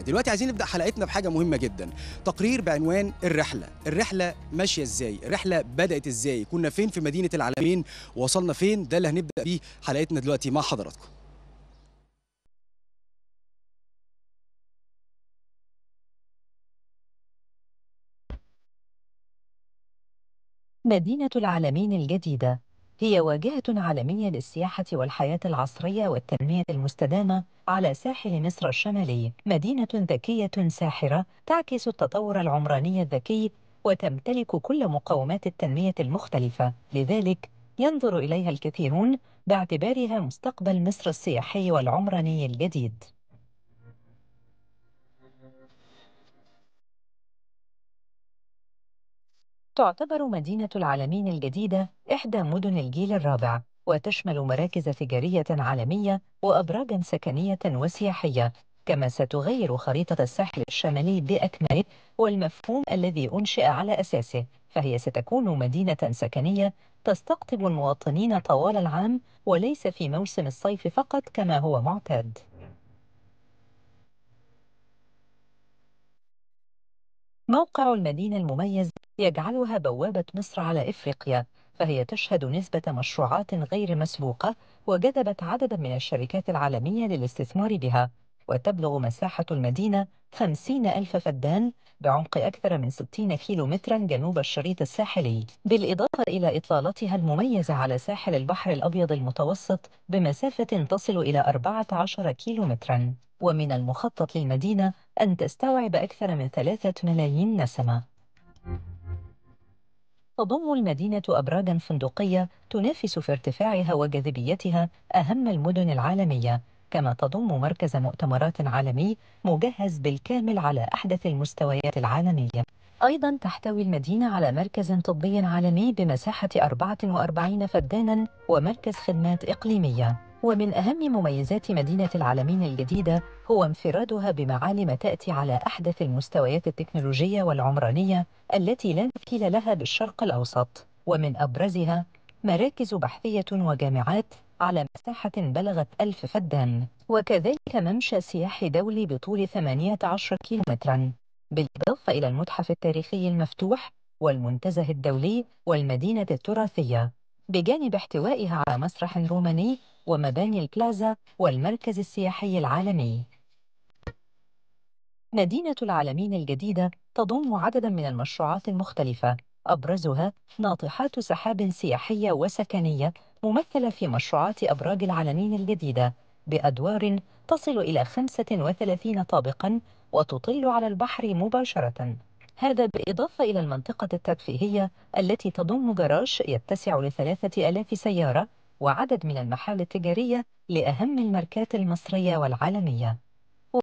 دلوقتي عايزين نبدا حلقتنا بحاجه مهمه جدا تقرير بعنوان الرحله الرحله ماشيه ازاي الرحله بدات ازاي كنا فين في مدينه العالمين وصلنا فين ده اللي هنبدا بيه حلقتنا دلوقتي مع حضراتكم مدينة العالمين الجديدة هي واجهة عالمية للسياحة والحياة العصرية والتنمية المستدامة على ساحل مصر الشمالي مدينة ذكية ساحرة تعكس التطور العمراني الذكي وتمتلك كل مقومات التنمية المختلفة لذلك ينظر إليها الكثيرون باعتبارها مستقبل مصر السياحي والعمراني الجديد تعتبر مدينة العالمين الجديدة إحدى مدن الجيل الرابع وتشمل مراكز تجارية عالمية وأبراجا سكنية وسياحية كما ستغير خريطة الساحل الشمالي بأكمله والمفهوم الذي أنشئ على أساسه فهي ستكون مدينة سكنية تستقطب المواطنين طوال العام وليس في موسم الصيف فقط كما هو معتاد موقع المدينة المميز يجعلها بوابة مصر على إفريقيا فهي تشهد نسبة مشروعات غير مسبوقة وجذبت عددا من الشركات العالمية للاستثمار بها وتبلغ مساحة المدينة 50 ألف فدان بعمق أكثر من 60 كيلو مترا جنوب الشريط الساحلي بالإضافة إلى إطلالتها المميزة على ساحل البحر الأبيض المتوسط بمسافة تصل إلى 14 كيلو مترا ومن المخطط للمدينة أن تستوعب أكثر من 3 ملايين نسمة تضم المدينة أبراجا فندقية تنافس في ارتفاعها وجاذبيتها أهم المدن العالمية كما تضم مركز مؤتمرات عالمي مجهز بالكامل على أحدث المستويات العالمية أيضا تحتوي المدينة على مركز طبي عالمي بمساحة 44 فدانا ومركز خدمات إقليمية ومن أهم مميزات مدينة العالمين الجديدة هو انفرادها بمعالم تأتي على أحدث المستويات التكنولوجية والعمرانية التي لا مثيل لها بالشرق الأوسط ومن أبرزها مراكز بحثية وجامعات على مساحة بلغت ألف فدان وكذلك ممشى سياحي دولي بطول 18 كيلومترا بالإضافة إلى المتحف التاريخي المفتوح والمنتزه الدولي والمدينة التراثية بجانب احتوائها على مسرح روماني ومباني البلازا والمركز السياحي العالمي مدينة العالمين الجديدة تضم عدداً من المشروعات المختلفة أبرزها ناطحات سحاب سياحية وسكنية ممثلة في مشروعات أبراج العالمين الجديدة بأدوار تصل إلى 35 طابقاً وتطل على البحر مباشرة هذا بالإضافة إلى المنطقة الترفيهية التي تضم جراج يتسع لثلاثة ألاف سيارة وعدد من المحال التجارية لأهم الماركات المصرية والعالمية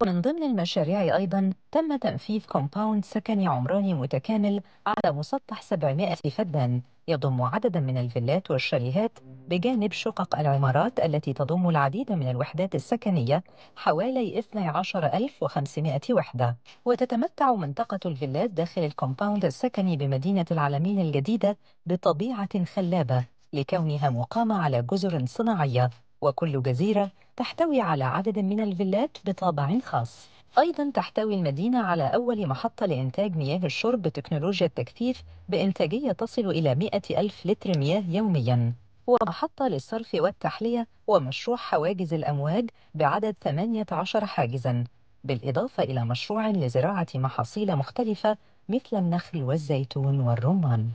ومن ضمن المشاريع أيضا تم تنفيذ كومباوند سكني عمراني متكامل على مسطح 700 فدان يضم عددا من الفيلات والشاليهات بجانب شقق العمارات التي تضم العديد من الوحدات السكنية حوالي 12500 وحدة وتتمتع منطقة الفيلات داخل الكومباوند السكني بمدينة العالمين الجديدة بطبيعة خلابة لكونها مقامة على جزر صناعية وكل جزيرة تحتوي على عدد من الفيلات بطابع خاص أيضا تحتوي المدينة على أول محطة لإنتاج مياه الشرب بتكنولوجيا التكثيف بإنتاجية تصل إلى 100 ألف لتر مياه يوميا ومحطة للصرف والتحلية ومشروع حواجز الأمواج بعدد 18 حاجزا بالإضافة إلى مشروع لزراعة محاصيل مختلفة مثل النخل والزيتون والرمان